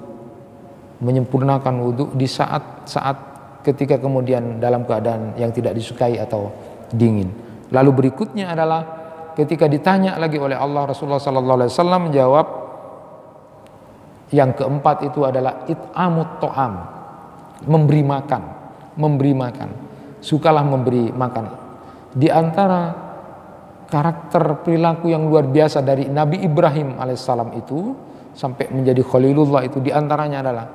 menyempurnakan wudhu di saat saat ketika kemudian dalam keadaan yang tidak disukai atau dingin lalu berikutnya adalah ketika ditanya lagi oleh Allah Rasulullah sallallahu alaihi wasallam menjawab yang keempat itu adalah it'amut toam memberi makan memberi makan sukalah memberi makan di antara karakter perilaku yang luar biasa dari Nabi Ibrahim alaihissalam itu sampai menjadi Khalilullah itu di antaranya adalah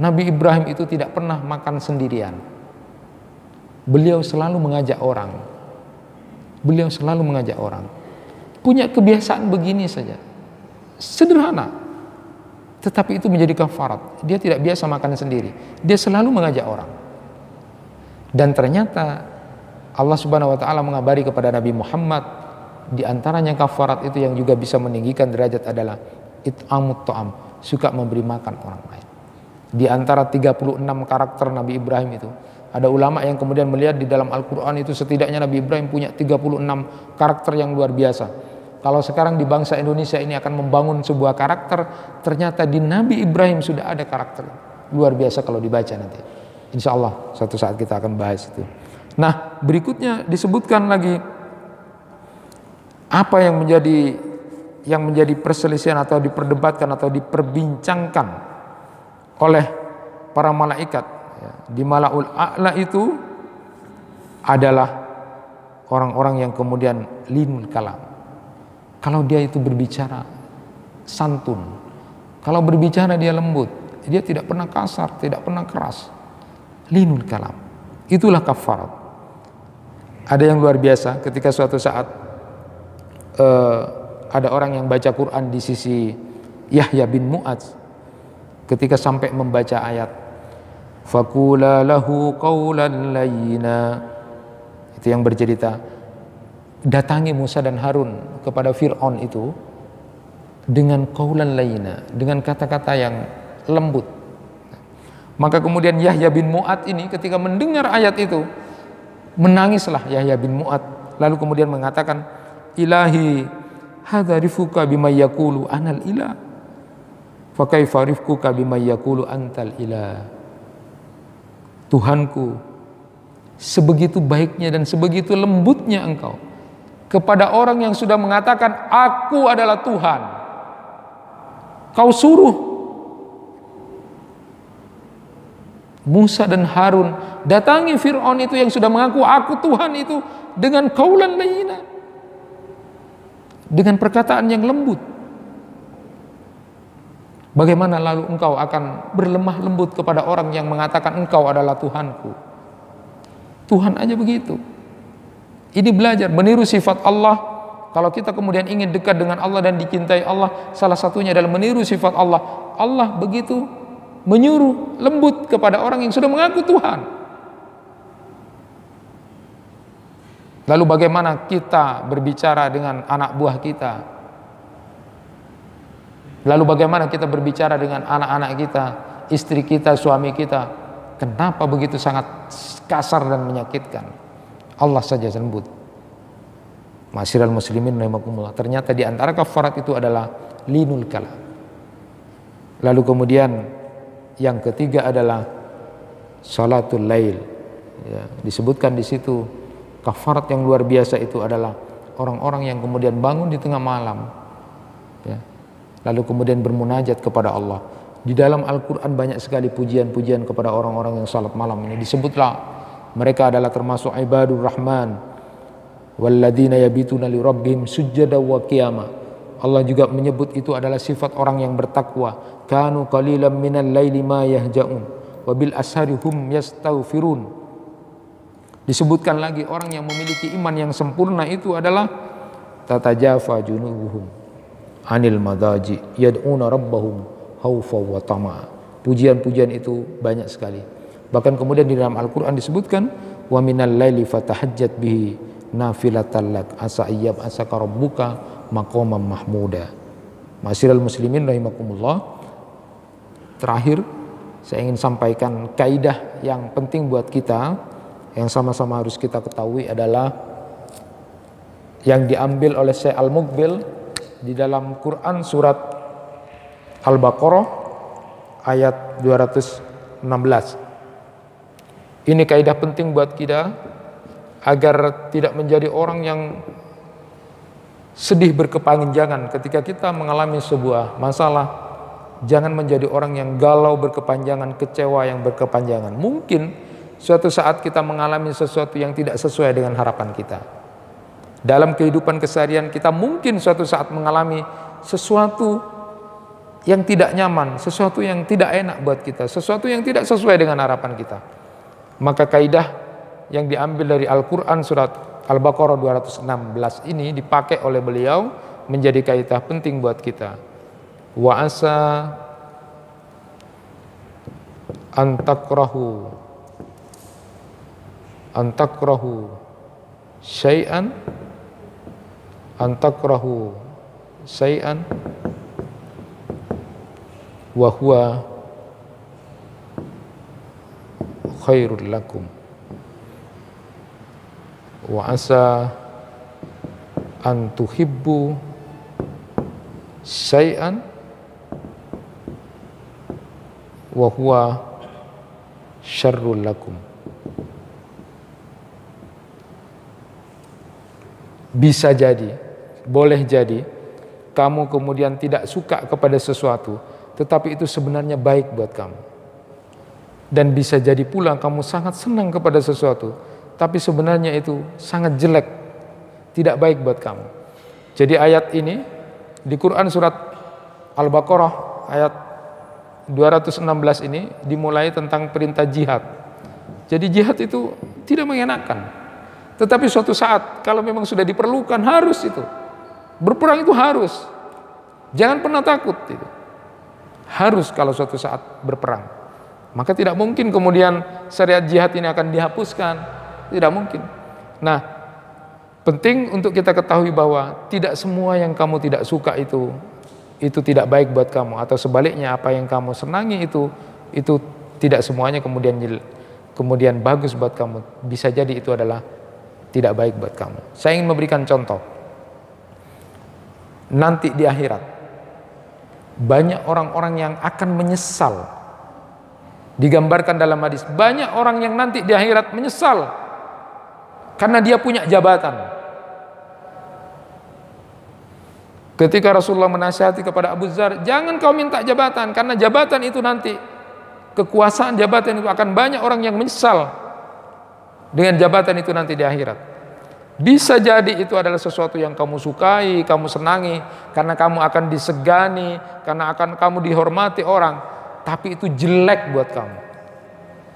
Nabi Ibrahim itu tidak pernah makan sendirian. Beliau selalu mengajak orang. Beliau selalu mengajak orang. Punya kebiasaan begini saja. Sederhana. Tetapi itu menjadi kafarat. Dia tidak biasa makan sendiri. Dia selalu mengajak orang. Dan ternyata Allah Subhanahu wa taala mengabari kepada Nabi Muhammad di antaranya kafarat itu yang juga bisa meninggikan derajat adalah it'amut ta'am, suka memberi makan orang lain. Di antara 36 karakter Nabi Ibrahim itu, ada ulama yang kemudian melihat di dalam Al-Qur'an itu setidaknya Nabi Ibrahim punya 36 karakter yang luar biasa. Kalau sekarang di bangsa Indonesia ini akan membangun sebuah karakter, ternyata di Nabi Ibrahim sudah ada karakter luar biasa kalau dibaca nanti. Insya Allah suatu saat kita akan bahas itu. Nah, berikutnya disebutkan lagi apa yang menjadi yang menjadi perselisihan atau diperdebatkan atau diperbincangkan oleh para malaikat ya, di malaul a'la itu adalah orang-orang yang kemudian linul kalam kalau dia itu berbicara santun kalau berbicara dia lembut dia tidak pernah kasar tidak pernah keras linul kalam itulah kafarat ada yang luar biasa ketika suatu saat uh, ada orang yang baca Quran di sisi Yahya bin Mu'adz ketika sampai membaca ayat Fakula lahu qawlan layina itu yang bercerita datangi Musa dan Harun kepada Fir'aun itu dengan qawlan layina dengan kata-kata yang lembut maka kemudian Yahya bin Mu'ad ini ketika mendengar ayat itu Menangislah Yahya bin Mu'ad lalu kemudian mengatakan, "Ilahi, hadha rifuka bima yakulu anal ilah." fakai kaifa rifkuka bima yakulu antal ilah. Tuhanku, sebegitu baiknya dan sebegitu lembutnya engkau kepada orang yang sudah mengatakan aku adalah Tuhan. Kau suruh Musa dan Harun datangi Fir'aun itu yang sudah mengaku aku Tuhan itu dengan kaulan layina dengan perkataan yang lembut bagaimana lalu engkau akan berlemah lembut kepada orang yang mengatakan engkau adalah Tuhanku Tuhan aja begitu ini belajar meniru sifat Allah kalau kita kemudian ingin dekat dengan Allah dan dicintai Allah salah satunya adalah meniru sifat Allah Allah begitu menyuruh lembut kepada orang yang sudah mengaku Tuhan. Lalu bagaimana kita berbicara dengan anak buah kita? Lalu bagaimana kita berbicara dengan anak-anak kita, istri kita, suami kita? Kenapa begitu sangat kasar dan menyakitkan? Allah saja lembut. Masyiral muslimin rahimakumullah. Ternyata di antara kafarat itu adalah linul kalam. Lalu kemudian yang ketiga adalah salatul lail. Ya, disebutkan di situ kafarat yang luar biasa itu adalah orang-orang yang kemudian bangun di tengah malam. Ya, lalu kemudian bermunajat kepada Allah. Di dalam Al-Quran banyak sekali pujian-pujian kepada orang-orang yang salat malam ini. Disebutlah mereka adalah termasuk ibadur rahman. Walladina yabituna li rabbihim sujjada wa qiyamah Allah juga menyebut itu adalah sifat orang yang bertakwa. Kanu qalilan minal laili ma yahja'un wa bil ashari hum yastaghfirun. Disebutkan lagi orang yang memiliki iman yang sempurna itu adalah tatajafa junubuhum anil madaji yad'una rabbahum khaufa wa tama. Pujian-pujian itu banyak sekali. Bahkan kemudian di dalam Al-Qur'an disebutkan wa minal laili fatahajjat bihi lak asa ayyab asaka rabbuka maqamam mahmuda. Masyiral muslimin rahimakumullah. Terakhir saya ingin sampaikan kaidah yang penting buat kita yang sama-sama harus kita ketahui adalah yang diambil oleh Syekh Al-Mukbil di dalam Quran surat Al-Baqarah ayat 216. Ini kaidah penting buat kita agar tidak menjadi orang yang sedih berkepanjangan ketika kita mengalami sebuah masalah jangan menjadi orang yang galau berkepanjangan kecewa yang berkepanjangan mungkin suatu saat kita mengalami sesuatu yang tidak sesuai dengan harapan kita dalam kehidupan keseharian kita mungkin suatu saat mengalami sesuatu yang tidak nyaman sesuatu yang tidak enak buat kita sesuatu yang tidak sesuai dengan harapan kita maka kaidah yang diambil dari Al-Quran surat Al-Baqarah 216 ini dipakai oleh beliau menjadi kaitah penting buat kita. Wa asa antakrahu antakrahu syai'an antakrahu syai'an wa huwa khairul lakum wa asa an tuhibbu syai'an wa huwa syarrul lakum bisa jadi boleh jadi kamu kemudian tidak suka kepada sesuatu tetapi itu sebenarnya baik buat kamu dan bisa jadi pula kamu sangat senang kepada sesuatu tapi sebenarnya itu sangat jelek, tidak baik buat kamu. Jadi ayat ini di Quran surat Al-Baqarah ayat 216 ini dimulai tentang perintah jihad. Jadi jihad itu tidak mengenakan. Tetapi suatu saat kalau memang sudah diperlukan harus itu. Berperang itu harus. Jangan pernah takut itu. Harus kalau suatu saat berperang. Maka tidak mungkin kemudian syariat jihad ini akan dihapuskan tidak mungkin. Nah, penting untuk kita ketahui bahwa tidak semua yang kamu tidak suka itu itu tidak baik buat kamu atau sebaliknya apa yang kamu senangi itu itu tidak semuanya kemudian kemudian bagus buat kamu. Bisa jadi itu adalah tidak baik buat kamu. Saya ingin memberikan contoh. Nanti di akhirat banyak orang-orang yang akan menyesal digambarkan dalam hadis banyak orang yang nanti di akhirat menyesal karena dia punya jabatan. Ketika Rasulullah menasihati kepada Abu Zar, jangan kau minta jabatan karena jabatan itu nanti kekuasaan jabatan itu akan banyak orang yang menyesal dengan jabatan itu nanti di akhirat. Bisa jadi itu adalah sesuatu yang kamu sukai, kamu senangi karena kamu akan disegani, karena akan kamu dihormati orang, tapi itu jelek buat kamu.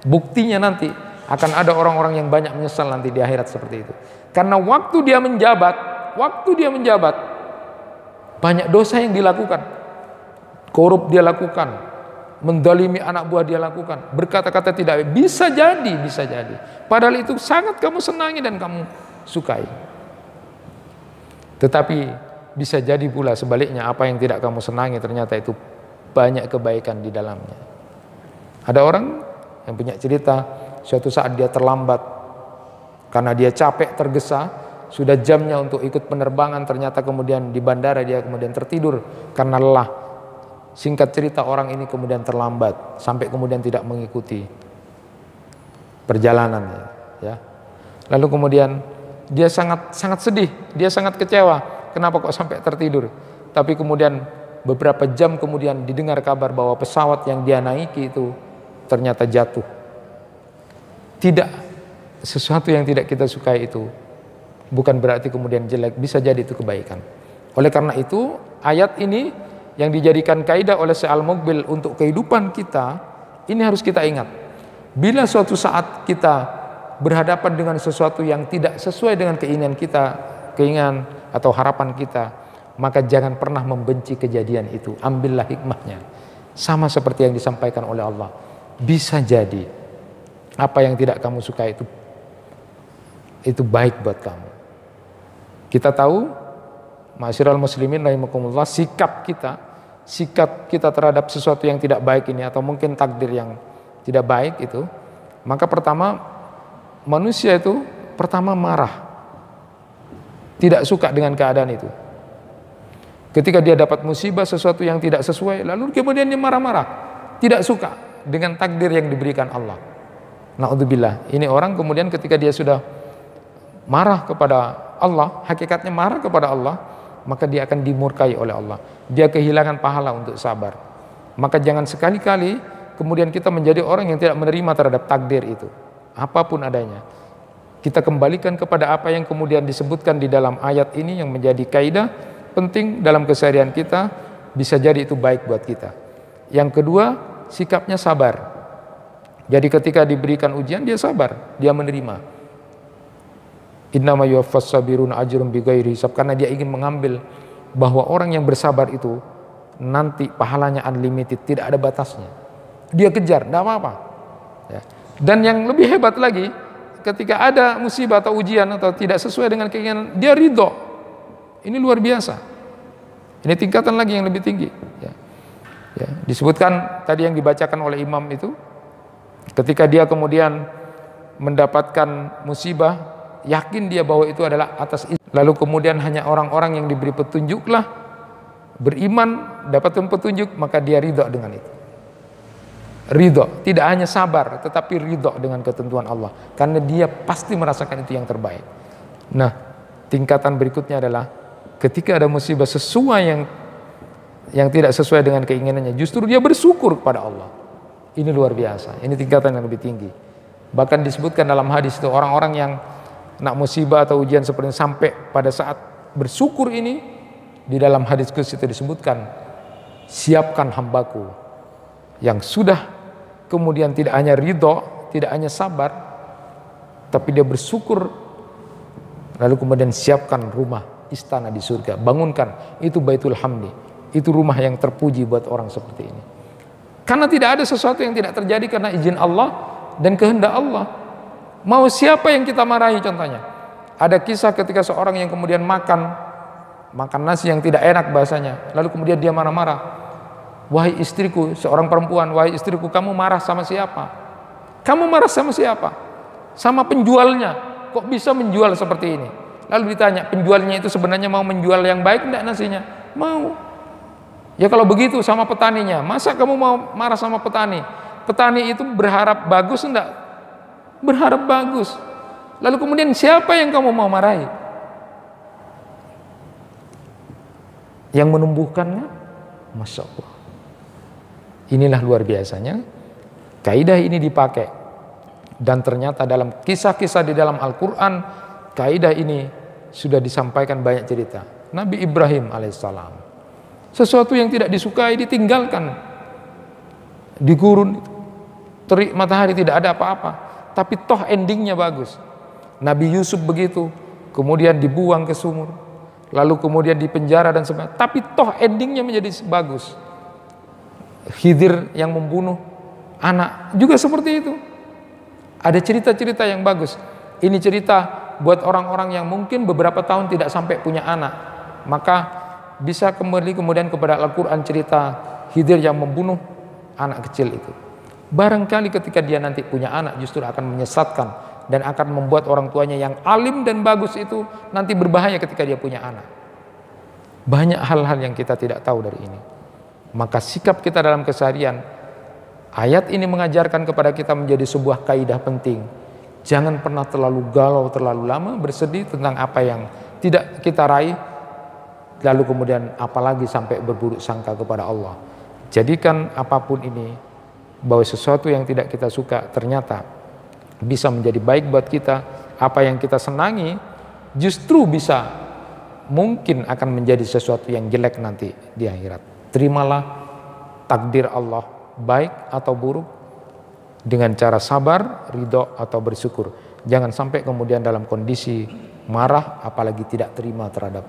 Buktinya nanti akan ada orang-orang yang banyak menyesal nanti di akhirat seperti itu. Karena waktu dia menjabat, waktu dia menjabat, banyak dosa yang dilakukan. Korup dia lakukan, mendalimi anak buah dia lakukan, berkata-kata tidak Bisa jadi, bisa jadi. Padahal itu sangat kamu senangi dan kamu sukai. Tetapi bisa jadi pula sebaliknya apa yang tidak kamu senangi ternyata itu banyak kebaikan di dalamnya. Ada orang yang punya cerita suatu saat dia terlambat karena dia capek tergesa sudah jamnya untuk ikut penerbangan ternyata kemudian di bandara dia kemudian tertidur karena lelah singkat cerita orang ini kemudian terlambat sampai kemudian tidak mengikuti perjalanan ya lalu kemudian dia sangat sangat sedih dia sangat kecewa kenapa kok sampai tertidur tapi kemudian beberapa jam kemudian didengar kabar bahwa pesawat yang dia naiki itu ternyata jatuh. Tidak sesuatu yang tidak kita sukai itu bukan berarti kemudian jelek, bisa jadi itu kebaikan. Oleh karena itu, ayat ini yang dijadikan kaidah oleh Sa'al Mukbil untuk kehidupan kita, ini harus kita ingat. Bila suatu saat kita berhadapan dengan sesuatu yang tidak sesuai dengan keinginan kita, keinginan atau harapan kita, maka jangan pernah membenci kejadian itu. Ambillah hikmahnya. Sama seperti yang disampaikan oleh Allah bisa jadi apa yang tidak kamu suka itu itu baik buat kamu. Kita tahu Masyiral muslimin rahimakumullah sikap kita, sikap kita terhadap sesuatu yang tidak baik ini atau mungkin takdir yang tidak baik itu, maka pertama manusia itu pertama marah. Tidak suka dengan keadaan itu. Ketika dia dapat musibah sesuatu yang tidak sesuai, lalu kemudian dia marah-marah, tidak suka, dengan takdir yang diberikan Allah. Naudzubillah. Ini orang kemudian ketika dia sudah marah kepada Allah, hakikatnya marah kepada Allah, maka dia akan dimurkai oleh Allah. Dia kehilangan pahala untuk sabar. Maka jangan sekali-kali kemudian kita menjadi orang yang tidak menerima terhadap takdir itu. Apapun adanya. Kita kembalikan kepada apa yang kemudian disebutkan di dalam ayat ini yang menjadi kaidah penting dalam keseharian kita bisa jadi itu baik buat kita. Yang kedua, sikapnya sabar. Jadi ketika diberikan ujian dia sabar, dia menerima. Innama yuwaffas sabirun ajrun bighairi hisab karena dia ingin mengambil bahwa orang yang bersabar itu nanti pahalanya unlimited, tidak ada batasnya. Dia kejar, tidak apa-apa. Ya. Dan yang lebih hebat lagi, ketika ada musibah atau ujian atau tidak sesuai dengan keinginan, dia ridho. Ini luar biasa. Ini tingkatan lagi yang lebih tinggi. Ya. Ya, disebutkan tadi yang dibacakan oleh imam itu, ketika dia kemudian mendapatkan musibah, yakin dia bahwa itu adalah atas izin. Lalu kemudian hanya orang-orang yang diberi petunjuklah beriman dapat petunjuk maka dia ridho dengan itu. Ridho, tidak hanya sabar tetapi ridho dengan ketentuan Allah karena dia pasti merasakan itu yang terbaik. Nah, tingkatan berikutnya adalah ketika ada musibah sesuai yang yang tidak sesuai dengan keinginannya. Justru dia bersyukur kepada Allah. Ini luar biasa. Ini tingkatan yang lebih tinggi. Bahkan disebutkan dalam hadis itu orang-orang yang nak musibah atau ujian seperti ini, sampai pada saat bersyukur ini di dalam hadis itu disebutkan siapkan hambaku yang sudah kemudian tidak hanya ridho, tidak hanya sabar, tapi dia bersyukur lalu kemudian siapkan rumah istana di surga, bangunkan itu baitul hamdi itu rumah yang terpuji buat orang seperti ini. Karena tidak ada sesuatu yang tidak terjadi karena izin Allah dan kehendak Allah. Mau siapa yang kita marahi contohnya? Ada kisah ketika seorang yang kemudian makan makan nasi yang tidak enak bahasanya, lalu kemudian dia marah-marah. Wahai istriku, seorang perempuan, wahai istriku, kamu marah sama siapa? Kamu marah sama siapa? Sama penjualnya. Kok bisa menjual seperti ini? Lalu ditanya, penjualnya itu sebenarnya mau menjual yang baik enggak nasinya? Mau. Ya kalau begitu sama petaninya, masa kamu mau marah sama petani? Petani itu berharap bagus enggak? Berharap bagus. Lalu kemudian siapa yang kamu mau marahi? Yang menumbuhkannya? Masya Allah. Inilah luar biasanya. Kaidah ini dipakai. Dan ternyata dalam kisah-kisah di dalam Al-Quran, kaidah ini sudah disampaikan banyak cerita. Nabi Ibrahim alaihissalam sesuatu yang tidak disukai ditinggalkan. Di gurun terik matahari tidak ada apa-apa, tapi toh endingnya bagus. Nabi Yusuf begitu, kemudian dibuang ke sumur, lalu kemudian dipenjara dan sebagainya. Tapi toh endingnya menjadi bagus. Khidir yang membunuh anak juga seperti itu. Ada cerita-cerita yang bagus. Ini cerita buat orang-orang yang mungkin beberapa tahun tidak sampai punya anak. Maka bisa kembali kemudian kepada Al-Quran cerita Hidir yang membunuh anak kecil itu. Barangkali ketika dia nanti punya anak justru akan menyesatkan dan akan membuat orang tuanya yang alim dan bagus itu nanti berbahaya ketika dia punya anak. Banyak hal-hal yang kita tidak tahu dari ini. Maka sikap kita dalam keseharian, ayat ini mengajarkan kepada kita menjadi sebuah kaidah penting. Jangan pernah terlalu galau, terlalu lama bersedih tentang apa yang tidak kita raih lalu kemudian apalagi sampai berburuk sangka kepada Allah. Jadikan apapun ini bahwa sesuatu yang tidak kita suka ternyata bisa menjadi baik buat kita, apa yang kita senangi justru bisa mungkin akan menjadi sesuatu yang jelek nanti di akhirat. Terimalah takdir Allah baik atau buruk dengan cara sabar, ridho atau bersyukur. Jangan sampai kemudian dalam kondisi marah apalagi tidak terima terhadap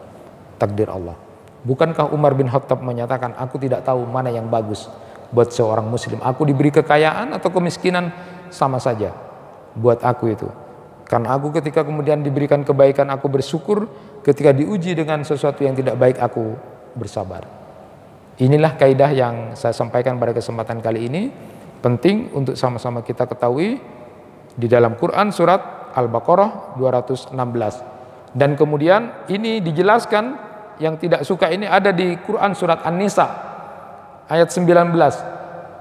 takdir Allah. Bukankah Umar bin Khattab menyatakan, aku tidak tahu mana yang bagus buat seorang muslim. Aku diberi kekayaan atau kemiskinan, sama saja buat aku itu. Karena aku ketika kemudian diberikan kebaikan, aku bersyukur. Ketika diuji dengan sesuatu yang tidak baik, aku bersabar. Inilah kaidah yang saya sampaikan pada kesempatan kali ini. Penting untuk sama-sama kita ketahui di dalam Quran surat Al-Baqarah 216 dan kemudian ini dijelaskan yang tidak suka ini ada di Quran surat An-Nisa ayat 19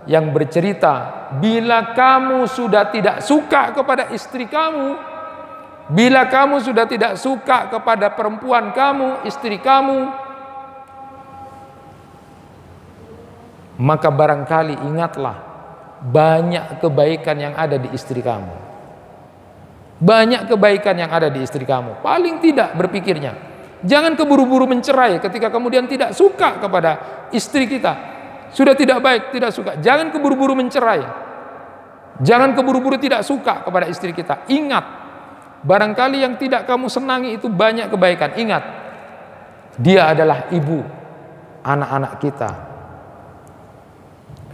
yang bercerita bila kamu sudah tidak suka kepada istri kamu bila kamu sudah tidak suka kepada perempuan kamu istri kamu maka barangkali ingatlah banyak kebaikan yang ada di istri kamu banyak kebaikan yang ada di istri kamu. Paling tidak berpikirnya. Jangan keburu-buru mencerai ketika kemudian tidak suka kepada istri kita. Sudah tidak baik, tidak suka. Jangan keburu-buru mencerai. Jangan keburu-buru tidak suka kepada istri kita. Ingat, barangkali yang tidak kamu senangi itu banyak kebaikan. Ingat, dia adalah ibu anak-anak kita.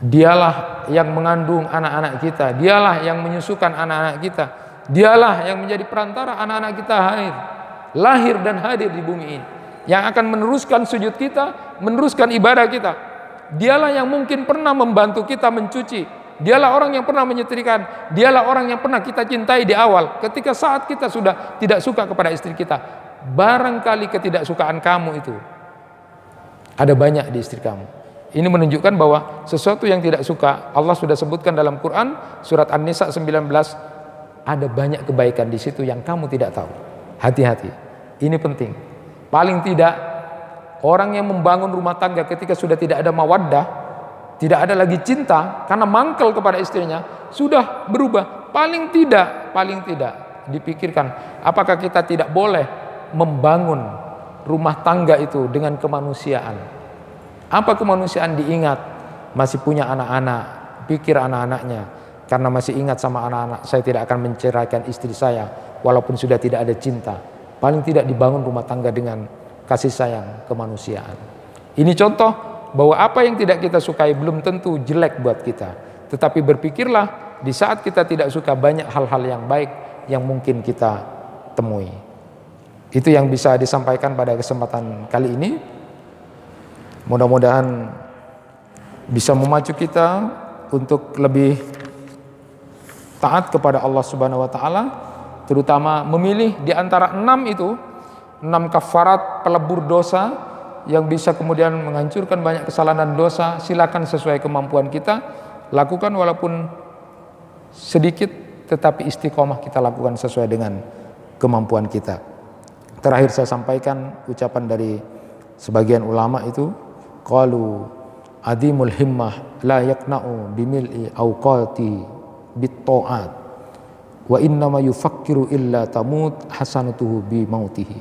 Dialah yang mengandung anak-anak kita, dialah yang menyusukan anak-anak kita. Dialah yang menjadi perantara anak-anak kita hadir, lahir dan hadir di bumi ini. Yang akan meneruskan sujud kita, meneruskan ibadah kita. Dialah yang mungkin pernah membantu kita mencuci. Dialah orang yang pernah menyetirkan, Dialah orang yang pernah kita cintai di awal. Ketika saat kita sudah tidak suka kepada istri kita. Barangkali ketidaksukaan kamu itu. Ada banyak di istri kamu. Ini menunjukkan bahwa sesuatu yang tidak suka Allah sudah sebutkan dalam Quran surat An-Nisa 19 ada banyak kebaikan di situ yang kamu tidak tahu. Hati-hati. Ini penting. Paling tidak orang yang membangun rumah tangga ketika sudah tidak ada mawaddah, tidak ada lagi cinta karena mangkel kepada istrinya, sudah berubah. Paling tidak, paling tidak dipikirkan apakah kita tidak boleh membangun rumah tangga itu dengan kemanusiaan. Apa kemanusiaan diingat? Masih punya anak-anak, pikir anak-anaknya karena masih ingat sama anak-anak, saya tidak akan menceraikan istri saya walaupun sudah tidak ada cinta. Paling tidak dibangun rumah tangga dengan kasih sayang kemanusiaan. Ini contoh bahwa apa yang tidak kita sukai belum tentu jelek buat kita. Tetapi berpikirlah di saat kita tidak suka banyak hal-hal yang baik yang mungkin kita temui. Itu yang bisa disampaikan pada kesempatan kali ini. Mudah-mudahan bisa memacu kita untuk lebih taat kepada Allah Subhanahu wa taala terutama memilih di antara enam itu enam kafarat pelebur dosa yang bisa kemudian menghancurkan banyak kesalahan dan dosa silakan sesuai kemampuan kita lakukan walaupun sedikit tetapi istiqomah kita lakukan sesuai dengan kemampuan kita terakhir saya sampaikan ucapan dari sebagian ulama itu qalu adimul himmah la yaqna'u bimil'i awqati bitta'at wa innama yufakkiru illa tamut hasanatuhu bi mautihi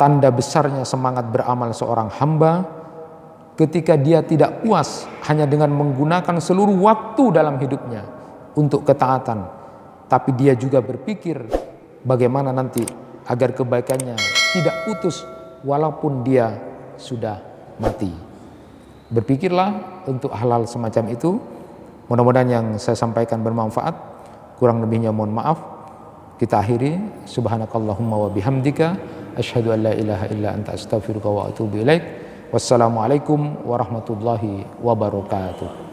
tanda besarnya semangat beramal seorang hamba ketika dia tidak puas hanya dengan menggunakan seluruh waktu dalam hidupnya untuk ketaatan tapi dia juga berpikir bagaimana nanti agar kebaikannya tidak putus walaupun dia sudah mati berpikirlah untuk halal semacam itu Mudah-mudahan yang saya sampaikan bermanfaat. Kurang lebihnya mohon maaf. Kita akhiri subhanakallahumma wa bihamdika Ashadu an la ilaha illa anta astaghfiruka wa atubu ilaik. Wassalamualaikum warahmatullahi wabarakatuh.